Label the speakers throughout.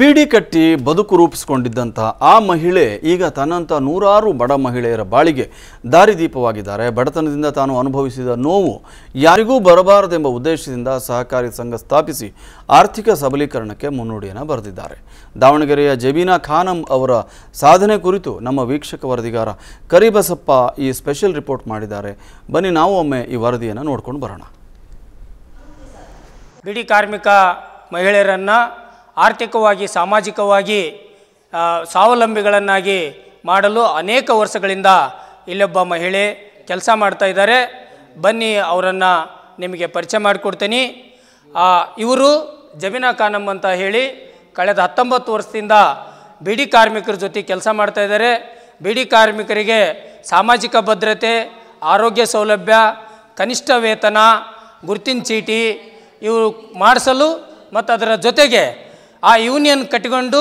Speaker 1: ಬೀಡಿ ಕಟ್ಟಿ ಬದುಕು ರೂಪಿಸಿಕೊಂಡಿದ್ದಂತಹ ಆ ಮಹಿಳೆ ಈಗ ತನ್ನಂಥ ನೂರಾರು ಬಡ ಮಹಿಳೆಯರ ಬಾಳಿಗೆ ದಾರಿದೀಪವಾಗಿದ್ದಾರೆ ಬಡತನದಿಂದ ತಾನು ಅನುಭವಿಸಿದ ನೋವು ಯಾರಿಗೂ ಬರಬಾರದೆಂಬ ಉದ್ದೇಶದಿಂದ ಸಹಕಾರಿ ಸಂಘ ಸ್ಥಾಪಿಸಿ ಆರ್ಥಿಕ ಸಬಲೀಕರಣಕ್ಕೆ ಮುನ್ನುಡಿಯನ್ನು ಬರೆದಿದ್ದಾರೆ ದಾವಣಗೆರೆಯ ಜಬೀನಾ ಖಾನಂ ಅವರ ಸಾಧನೆ ಕುರಿತು ನಮ್ಮ ವೀಕ್ಷಕ ವರದಿಗಾರ ಕರಿಬಸಪ್ಪ ಈ ಸ್ಪೆಷಲ್ ರಿಪೋರ್ಟ್ ಮಾಡಿದ್ದಾರೆ ಬನ್ನಿ ನಾವು ಒಮ್ಮೆ ಈ ವರದಿಯನ್ನು ನೋಡ್ಕೊಂಡು ಬರೋಣ
Speaker 2: ಬಿಡಿ ಕಾರ್ಮಿಕ ಮಹಿಳೆಯರನ್ನು ಆರ್ಥಿಕವಾಗಿ ಸಾಮಾಜಿಕವಾಗಿ ಸ್ವಾವಲಂಬಿಗಳನ್ನಾಗಿ ಮಾಡಲು ಅನೇಕ ವರ್ಷಗಳಿಂದ ಇಲ್ಲೊಬ್ಬ ಮಹಿಳೆ ಕೆಲಸ ಮಾಡ್ತಾ ಇದ್ದಾರೆ ಬನ್ನಿ ಅವರನ್ನು ನಿಮಗೆ ಪರಿಚಯ ಮಾಡಿಕೊಡ್ತೀನಿ ಇವರು ಜಮೀನಾ ಖಾನಮ್ ಅಂತ ಹೇಳಿ ಕಳೆದ ಹತ್ತೊಂಬತ್ತು ವರ್ಷದಿಂದ ಬಿಡಿ ಕಾರ್ಮಿಕರ ಜೊತೆ ಕೆಲಸ ಮಾಡ್ತಾ ಇದ್ದಾರೆ ಬಿಡಿ ಕಾರ್ಮಿಕರಿಗೆ ಸಾಮಾಜಿಕ ಭದ್ರತೆ ಆರೋಗ್ಯ ಸೌಲಭ್ಯ ಕನಿಷ್ಠ ವೇತನ ಗುರ್ತಿನ ಚೀಟಿ ಇವು ಮಾಡಿಸಲು ಮತ್ತು ಅದರ ಜೊತೆಗೆ ಆ ಯೂನಿಯನ್ ಕಟ್ಟಿಕೊಂಡು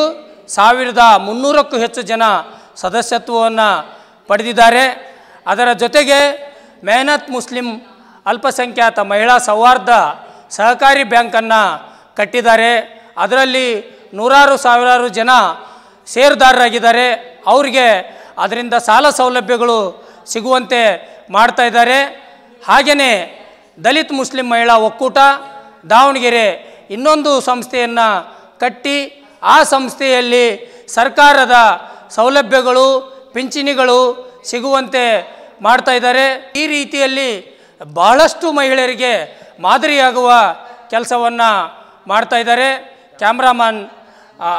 Speaker 2: ಸಾವಿರದ ಮುನ್ನೂರಕ್ಕೂ ಹೆಚ್ಚು ಜನ ಸದಸ್ಯತ್ವವನ್ನು ಪಡೆದಿದ್ದಾರೆ ಅದರ ಜೊತೆಗೆ ಮೆಹನತ್ ಮುಸ್ಲಿಂ ಅಲ್ಪಸಂಖ್ಯಾತ ಮಹಿಳಾ ಸೌಹಾರ್ದ ಸಹಕಾರಿ ಬ್ಯಾಂಕನ್ನು ಕಟ್ಟಿದ್ದಾರೆ ಅದರಲ್ಲಿ ನೂರಾರು ಸಾವಿರಾರು ಜನ ಷೇರುದಾರರಾಗಿದ್ದಾರೆ ಅವರಿಗೆ ಅದರಿಂದ ಸಾಲ ಸೌಲಭ್ಯಗಳು ಸಿಗುವಂತೆ ಮಾಡ್ತಾ ಇದ್ದಾರೆ ಹಾಗೆಯೇ ದಲಿತ್ ಮುಸ್ಲಿಂ ಮಹಿಳಾ ಒಕ್ಕೂಟ ದಾವಣಗೆರೆ ಇನ್ನೊಂದು ಸಂಸ್ಥೆಯನ್ನು ಕಟ್ಟಿ ಆ ಸಂಸ್ಥೆಯಲ್ಲಿ ಸರ್ಕಾರದ ಸೌಲಭ್ಯಗಳು ಪಿಂಚಣಿಗಳು ಸಿಗುವಂತೆ ಮಾಡ್ತಾ ಈ ರೀತಿಯಲ್ಲಿ ಬಹಳಷ್ಟು ಮಹಿಳೆಯರಿಗೆ ಮಾದರಿಯಾಗುವ ಕೆಲಸವನ್ನು ಮಾಡ್ತಾ ಇದ್ದಾರೆ ಕ್ಯಾಮ್ರಾಮನ್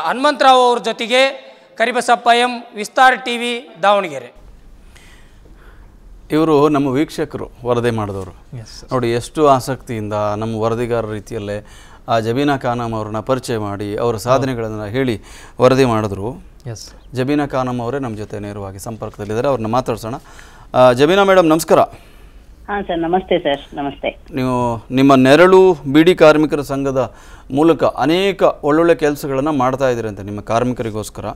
Speaker 2: ಹನುಮಂತರಾವ್ ಅವ್ರ ಜೊತೆಗೆ Karibasappa M Vistar T V Davanagere
Speaker 1: ಇವರು ನಮ್ಮ ವೀಕ್ಷಕರು ವರದಿ ಮಾಡಿದವರು ನೋಡಿ ಎಷ್ಟು ಆಸಕ್ತಿಯಿಂದ ನಮ್ಮ ವರದಿಗಾರ ರೀತಿಯಲ್ಲೇ ಆ ಜಬೀನಾ ಖಾನಮ್ ಅವ್ರನ್ನ ಪರಿಚಯ ಮಾಡಿ ಅವರ ಸಾಧನೆಗಳನ್ನು ಹೇಳಿ ವರದಿ ಮಾಡಿದ್ರು ಎಸ್ ಜಬೀನಾ ಖಾನಮ್ ಅವರೇ ನಮ್ಮ ಜೊತೆ ನೇರವಾಗಿ ಸಂಪರ್ಕದಲ್ಲಿದ್ದಾರೆ ಅವ್ರನ್ನ ಮಾತಾಡ್ಸೋಣ ಜಬೀನಾ ಮೇಡಮ್ ನಮಸ್ಕಾರ
Speaker 3: ಹಾಂ ಸರ್ ನಮಸ್ತೆ ಸರ್ ನಮಸ್ತೆ
Speaker 1: ನೀವು ನಿಮ್ಮ ನೆರಳು ಬಿಡಿ ಕಾರ್ಮಿಕರ ಸಂಘದ ಮೂಲಕ ಅನೇಕ ಒಳ್ಳೊಳ್ಳೆ ಕೆಲಸಗಳನ್ನು ಮಾಡ್ತಾ ಇದ್ದೀರಿ ಅಂತ ನಿಮ್ಮ ಕಾರ್ಮಿಕರಿಗೋಸ್ಕರ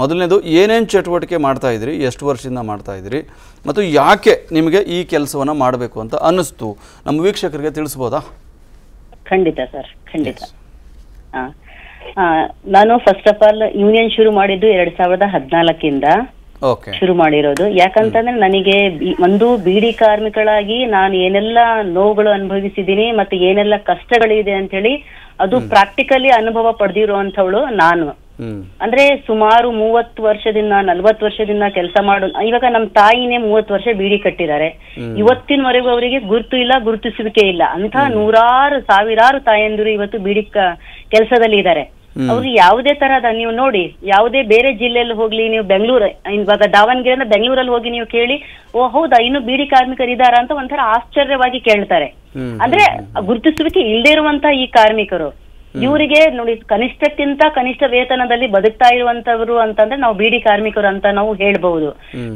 Speaker 1: ಮೊದಲನೇದು ಏನೇನು ಚಟುವಟಿಕೆ ಮಾಡ್ತಾ ಇದ್ದೀರಿ ಎಷ್ಟು ವರ್ಷದಿಂದ ಮಾಡ್ತಾ ಇದ್ದೀರಿ ಮತ್ತು ಯಾಕೆ ನಿಮಗೆ ಈ ಕೆಲಸವನ್ನು ಮಾಡಬೇಕು ಅಂತ ಅನ್ನಿಸ್ತು ನಮ್ಮ ವೀಕ್ಷಕರಿಗೆ ತಿಳಿಸ್ಬೋದಾ ಖಂಡಿತ ಸರ್ ಖಂಡಿತ ನಾನು
Speaker 3: ಫಸ್ಟ್ ಆಫ್ ಆಲ್ ಯೂನಿಯನ್ ಶುರು ಮಾಡಿದ್ದು ಎರಡ್ ಸಾವಿರದ ಹದಿನಾಲ್ಕಿಂದ ಶುರು ಮಾಡಿರೋದು ಯಾಕಂತಂದ್ರೆ ನನಗೆ ಒಂದು ಬಿಡಿ ಕಾರ್ಮಿಕಳಾಗಿ ನಾನು ಏನೆಲ್ಲ ನೋವುಗಳು ಅನುಭವಿಸಿದೀನಿ ಮತ್ತೆ ಏನೆಲ್ಲ ಕಷ್ಟಗಳಿದೆ ಅಂತ ಹೇಳಿ ಅದು ಪ್ರಾಕ್ಟಿಕಲಿ ಅನುಭವ ಪಡೆದಿರುವಂತವಳು ನಾನು ಅಂದ್ರೆ ಸುಮಾರು ಮೂವತ್ತು ವರ್ಷದಿಂದ ನಲ್ವತ್ತು ವರ್ಷದಿಂದ ಕೆಲಸ ಮಾಡೋ ಇವಾಗ ನಮ್ಮ ತಾಯಿನೇ ಮೂವತ್ತು ವರ್ಷ ಬೀಡಿ ಕಟ್ಟಿದ್ದಾರೆ ಇವತ್ತಿನವರೆಗೂ ಅವರಿಗೆ ಗುರುತು ಇಲ್ಲ ಗುರುತಿಸುವಿಕೆ ಇಲ್ಲ ಅಂತ ನೂರಾರು ಸಾವಿರಾರು ತಾಯಂದಿರು ಇವತ್ತು ಬೀಡಿ ಕೆಲಸದಲ್ಲಿ ಇದ್ದಾರೆ ಅವ್ರಿಗೆ ಯಾವುದೇ ತರಹದ ನೀವು ನೋಡಿ ಯಾವುದೇ ಬೇರೆ ಜಿಲ್ಲೆಯಲ್ಲಿ ಹೋಗ್ಲಿ ನೀವು ಬೆಂಗಳೂರು ಇವಾಗ ಅಂದ್ರೆ ಬೆಂಗಳೂರಲ್ಲಿ ಹೋಗಿ ನೀವು ಕೇಳಿ ಓ ಹೌದಾ ಇನ್ನು ಬೀಡಿ ಕಾರ್ಮಿಕರು ಇದಾರ ಅಂತ ಒಂಥರ ಆಶ್ಚರ್ಯವಾಗಿ ಕೇಳ್ತಾರೆ ಅಂದ್ರೆ ಗುರುತಿಸುವಿಕೆ ಇಲ್ಲದೆ ಇರುವಂತಹ ಈ ಕಾರ್ಮಿಕರು ಇವರಿಗೆ ನೋಡಿ ಕನಿಷ್ಠಕ್ಕಿಂತ ಕನಿಷ್ಠ ವೇತನದಲ್ಲಿ ಬದುಕ್ತಾ ಇರುವಂತವ್ರು ಅಂತಂದ್ರೆ ನಾವು ಬಿಡಿ ಕಾರ್ಮಿಕರು ಅಂತ ನಾವು ಹೇಳ್ಬಹುದು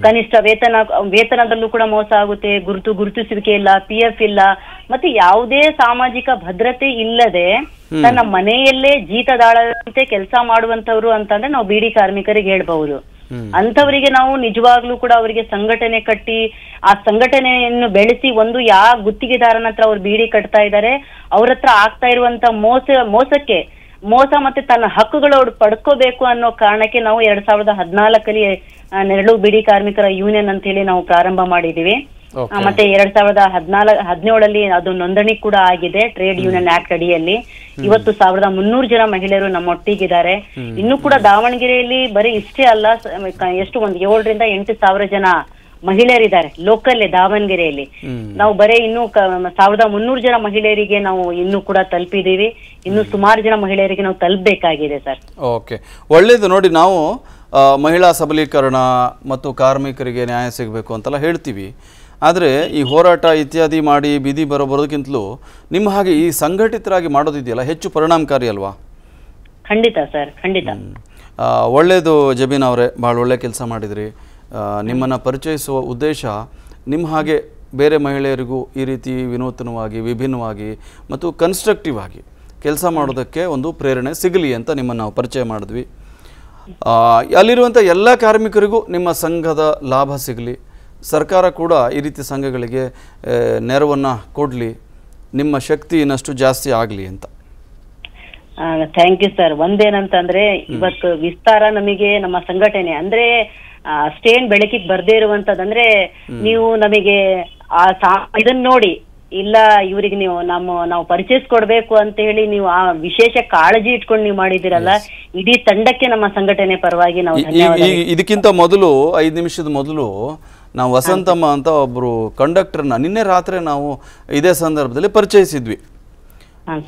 Speaker 3: ಕನಿಷ್ಠ ವೇತನ ವೇತನದಲ್ಲೂ ಕೂಡ ಮೋಸ ಆಗುತ್ತೆ ಗುರುತು ಗುರುತಿಸುವಿಕೆ ಇಲ್ಲ ಪಿ ಎಫ್ ಇಲ್ಲ ಮತ್ತೆ ಯಾವುದೇ ಸಾಮಾಜಿಕ ಭದ್ರತೆ ಇಲ್ಲದೆ ತನ್ನ ಮನೆಯಲ್ಲೇ ಜೀತದಾಳಂತೆ ಕೆಲಸ ಮಾಡುವಂತವ್ರು ಅಂತಂದ್ರೆ ನಾವು ಬಿಡಿ ಕಾರ್ಮಿಕರಿಗೆ ಹೇಳ್ಬಹುದು ಅಂತವರಿಗೆ ನಾವು ನಿಜವಾಗ್ಲೂ ಕೂಡ ಅವರಿಗೆ ಸಂಘಟನೆ ಕಟ್ಟಿ ಆ ಸಂಘಟನೆಯನ್ನು ಬೆಳೆಸಿ ಒಂದು ಯಾವ ಗುತ್ತಿಗೆದಾರನ ಹತ್ರ ಅವ್ರು ಬೀಡಿ ಕಟ್ತಾ ಇದ್ದಾರೆ ಅವ್ರ ಹತ್ರ ಆಗ್ತಾ ಇರುವಂತ ಮೋಸ ಮೋಸಕ್ಕೆ ಮೋಸ ಮತ್ತೆ ತನ್ನ ಹಕ್ಕುಗಳು ಅವ್ರು ಪಡ್ಕೋಬೇಕು ಅನ್ನೋ ಕಾರಣಕ್ಕೆ ನಾವು ಎರಡ್ ಸಾವಿರದ ಹದ್ನಾಲ್ಕಲ್ಲಿ ನೆರಳು ಬಿಡಿ ಕಾರ್ಮಿಕರ ಯೂನಿಯನ್ ಅಂತ ಹೇಳಿ ನಾವು ಪ್ರಾರಂಭ ಮಾಡಿದೀವಿ ಮತ್ತೆ ಎರಡ್ ಸಾವಿರದ ಹದಿನಾಲ್ಕ ಹದಿನೇಳಲ್ಲಿ ಅದು ನೋಂದಣಿ ಕೂಡ ಆಗಿದೆ ಟ್ರೇಡ್ ಯೂನಿಯನ್ ಆಕ್ಟ್ ಅಡಿಯಲ್ಲಿ ಇವತ್ತು ಸಾವಿರದ ಮುನ್ನೂರು ಜನ ಮಹಿಳೆಯರು ನಮ್ಮೊಟ್ಟಿಗಿದ್ದಾರೆ ಇನ್ನು ಕೂಡ ದಾವಣಗೆರೆಯಲ್ಲಿ ಬರೀ ಇಷ್ಟೇ ಅಲ್ಲ ಎಷ್ಟು ಒಂದು ಏಳರಿಂದ ಎಂಟು ಸಾವಿರ ಜನ ಮಹಿಳೆಯರಿದ್ದಾರೆ ಲೋಕಲ್ ದಾವಣಗೆರೆಯಲ್ಲಿ ನಾವು ಬರೇ ಇನ್ನು ಸಾವಿರದ ಮುನ್ನೂರು ಜನ ಮಹಿಳೆಯರಿಗೆ ನಾವು ಇನ್ನು ಕೂಡ ತಲುಪಿದೀವಿ ಇನ್ನು ಸುಮಾರು ಜನ ಮಹಿಳೆಯರಿಗೆ ನಾವು ತಲುಪಬೇಕಾಗಿದೆ ಸರ್
Speaker 1: ಓಕೆ ಒಳ್ಳೇದು ನೋಡಿ ನಾವು ಮಹಿಳಾ ಸಬಲೀಕರಣ ಮತ್ತು ಕಾರ್ಮಿಕರಿಗೆ ನ್ಯಾಯ ಸಿಗಬೇಕು ಅಂತೆಲ್ಲ ಹೇಳ್ತೀವಿ ಆದರೆ ಈ ಹೋರಾಟ ಇತ್ಯಾದಿ ಮಾಡಿ ಬೀದಿ ಬರೋ ಬರೋದಕ್ಕಿಂತಲೂ ನಿಮ್ಮ ಹಾಗೆ ಈ ಸಂಘಟಿತರಾಗಿ ಮಾಡೋದಿದೆಯಲ್ಲ ಹೆಚ್ಚು ಪರಿಣಾಮಕಾರಿ ಅಲ್ವಾ
Speaker 3: ಖಂಡಿತ ಸರ್ ಖಂಡಿತ
Speaker 1: ಒಳ್ಳೆಯದು ಜಬೀನ್ ಅವರೇ ಭಾಳ ಒಳ್ಳೆ ಕೆಲಸ ಮಾಡಿದ್ರಿ ನಿಮ್ಮನ್ನು ಪರಿಚಯಿಸುವ ಉದ್ದೇಶ ನಿಮ್ಮ ಹಾಗೆ ಬೇರೆ ಮಹಿಳೆಯರಿಗೂ ಈ ರೀತಿ ವಿನೂತನವಾಗಿ ವಿಭಿನ್ನವಾಗಿ ಮತ್ತು ಕನ್ಸ್ಟ್ರಕ್ಟಿವ್ ಆಗಿ ಕೆಲಸ ಮಾಡೋದಕ್ಕೆ ಒಂದು ಪ್ರೇರಣೆ ಸಿಗಲಿ ಅಂತ ನಿಮ್ಮನ್ನು ನಾವು ಪರಿಚಯ ಮಾಡಿದ್ವಿ ಅಲ್ಲಿರುವಂಥ ಎಲ್ಲ ಕಾರ್ಮಿಕರಿಗೂ ನಿಮ್ಮ ಸಂಘದ ಲಾಭ ಸಿಗಲಿ ಸರ್ಕಾರ ಕೂಡ ಈ ರೀತಿ ಸಂಘಗಳಿಗೆ ನೆರವನ್ನ ಕೊಡ್ಲಿ ನಿಮ್ಮ ಶಕ್ತಿ ಇನ್ನಷ್ಟು ಜಾಸ್ತಿ ಆಗಲಿ ಅಂತ
Speaker 3: ಥ್ಯಾಂಕ್ ಯು ಸರ್ ಒಂದೇನಂತಂದ್ರೆ ಇವತ್ತು ವಿಸ್ತಾರ ನಮಗೆ ನಮ್ಮ ಸಂಘಟನೆ ಅಂದ್ರೆ ಅಷ್ಟೇನ್ ಬೆಳಕಿಗೆ ಬರ್ದೇ ಇರುವಂತದಂದ್ರೆ ನೀವು ನಮಗೆ ಆ ಇದನ್ನ ನೋಡಿ ಇಲ್ಲ ಇವ್ರಿಗೆ ನೀವು ನಮ್ಮ ನಾವು ಪರಿಚಯಿಸ್ಕೊಡ್ಬೇಕು ಕೊಡ್ಬೇಕು ಅಂತ ಹೇಳಿ ನೀವು ಆ ವಿಶೇಷ ಕಾಳಜಿ ಇಟ್ಕೊಂಡು ನೀವು ಮಾಡಿದಿರಲ್ಲ ಇಡೀ ತಂಡಕ್ಕೆ ನಮ್ಮ ಸಂಘಟನೆ ಪರವಾಗಿ ನಾವು
Speaker 1: ಇದಕ್ಕಿಂತ ಮೊದಲು ಐದು ನಿಮಿಷದ ಮೊದಲು ನಾವು ವಸಂತಮ್ಮ ಅಂತ ಒಬ್ಬರು ಕಂಡಕ್ಟರ್ನ ನಿನ್ನೆ ರಾತ್ರಿ ನಾವು ಇದೇ ಸಂದರ್ಭದಲ್ಲಿ ಪರಿಚಯಿಸಿದ್ವಿ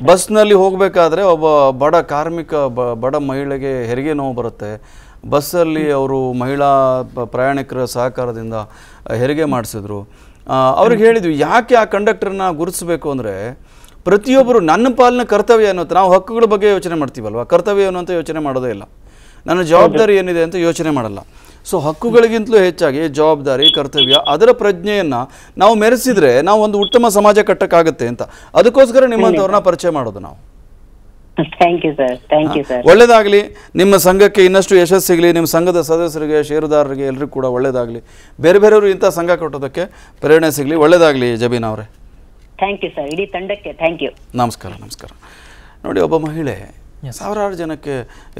Speaker 1: ಬಸ್ನಲ್ಲಿ ಹೋಗಬೇಕಾದ್ರೆ ಒಬ್ಬ ಬಡ ಕಾರ್ಮಿಕ ಬಡ ಮಹಿಳೆಗೆ ಹೆರಿಗೆ ನೋವು ಬರುತ್ತೆ ಬಸ್ಸಲ್ಲಿ ಅವರು ಮಹಿಳಾ ಪ್ರಯಾಣಿಕರ ಸಹಕಾರದಿಂದ ಹೆರಿಗೆ ಮಾಡಿಸಿದ್ರು ಅವ್ರಿಗೆ ಹೇಳಿದ್ವಿ ಯಾಕೆ ಆ ಕಂಡಕ್ಟರ್ನ ಗುರುತಿಸಬೇಕು ಅಂದರೆ ಪ್ರತಿಯೊಬ್ಬರು ನನ್ನ ಪಾಲಿನ ಕರ್ತವ್ಯ ಅನ್ನೋ ನಾವು ಹಕ್ಕುಗಳ ಬಗ್ಗೆ ಯೋಚನೆ ಮಾಡ್ತೀವಲ್ವ ಕರ್ತವ್ಯ ಅನ್ನೋ ಯೋಚನೆ ಮಾಡೋದೇ ಇಲ್ಲ ನನ್ನ ಜವಾಬ್ದಾರಿ ಏನಿದೆ ಅಂತ ಯೋಚನೆ ಮಾಡಲ್ಲ ಸೊ ಹಕ್ಕುಗಳಿಗಿಂತಲೂ ಹೆಚ್ಚಾಗಿ ಜವಾಬ್ದಾರಿ ಕರ್ತವ್ಯ ಅದರ ಪ್ರಜ್ಞೆಯನ್ನು ನಾವು ಮೆರೆಸಿದರೆ ನಾವು ಒಂದು ಉತ್ತಮ ಸಮಾಜ ಕಟ್ಟಕ್ಕಾಗುತ್ತೆ ಅಂತ ಅದಕ್ಕೋಸ್ಕರ ನಿಮ್ಮಂಥವ್ರನ್ನ ಪರಿಚಯ ಮಾಡೋದು ನಾವು ಒಳ್ಳೇದಾಗಲಿ ನಿಮ್ಮ ಸಂಘಕ್ಕೆ ಇನ್ನಷ್ಟು ಯಶಸ್ಸು ಸಿಗಲಿ ನಿಮ್ಮ ಸಂಘದ ಸದಸ್ಯರಿಗೆ ಷೇರುದಾರರಿಗೆ ಎಲ್ಲರಿಗೂ ಕೂಡ ಒಳ್ಳೇದಾಗಲಿ ಬೇರೆ ಬೇರೆಯವರು ಇಂಥ ಸಂಘ ಕಟ್ಟೋದಕ್ಕೆ ಪ್ರೇರಣೆ ಸಿಗಲಿ ಒಳ್ಳೇದಾಗಲಿ ಜಬೀನ್ ಅವರೇ
Speaker 3: ಥ್ಯಾಂಕ್ ಯು ಸರ್ ಇಡೀ ತಂಡಕ್ಕೆ ಥ್ಯಾಂಕ್ ಯು
Speaker 1: ನಮಸ್ಕಾರ ನಮಸ್ಕಾರ ನೋಡಿ ಒಬ್ಬ ಮಹಿಳೆ ಸಾವಿರಾರು ಜನಕ್ಕೆ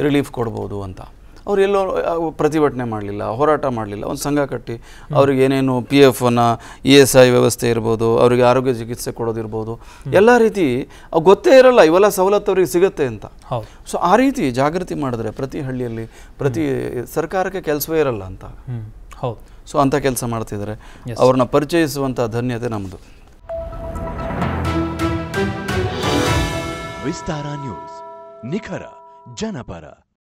Speaker 1: ರಿಲೀಫ್ ಕೊಡ್ಬೋದು ಅಂತ ಅವ್ರು ಎಲ್ಲೋ ಪ್ರತಿಭಟನೆ ಮಾಡಲಿಲ್ಲ ಹೋರಾಟ ಮಾಡಲಿಲ್ಲ ಒಂದು ಸಂಘ ಕಟ್ಟಿ ಅವ್ರಿಗೆ ಏನೇನು ಪಿ ಅನ್ನ ಇ ಎಸ್ ಐ ವ್ಯವಸ್ಥೆ ಇರ್ಬೋದು ಅವರಿಗೆ ಆರೋಗ್ಯ ಚಿಕಿತ್ಸೆ ಕೊಡೋದಿರ್ಬೋದು ಎಲ್ಲ ರೀತಿ ಗೊತ್ತೇ ಇರಲ್ಲ ಇವೆಲ್ಲ ಸವಲತ್ತು ಅವ್ರಿಗೆ ಸಿಗುತ್ತೆ ಅಂತ ಸೊ ಆ ರೀತಿ ಜಾಗೃತಿ ಮಾಡಿದ್ರೆ ಪ್ರತಿ ಹಳ್ಳಿಯಲ್ಲಿ ಪ್ರತಿ ಸರ್ಕಾರಕ್ಕೆ ಕೆಲಸವೇ ಇರಲ್ಲ ಅಂತ ಹೌದು ಸೊ ಅಂಥ ಕೆಲಸ ಮಾಡ್ತಿದ್ದಾರೆ ಅವ್ರನ್ನ ಪರಿಚಯಿಸುವಂಥ ಧನ್ಯತೆ ನಮ್ಮದು
Speaker 2: ವಿಸ್ತಾರ ನ್ಯೂಸ್ ನಿಖರ ಜನಪರ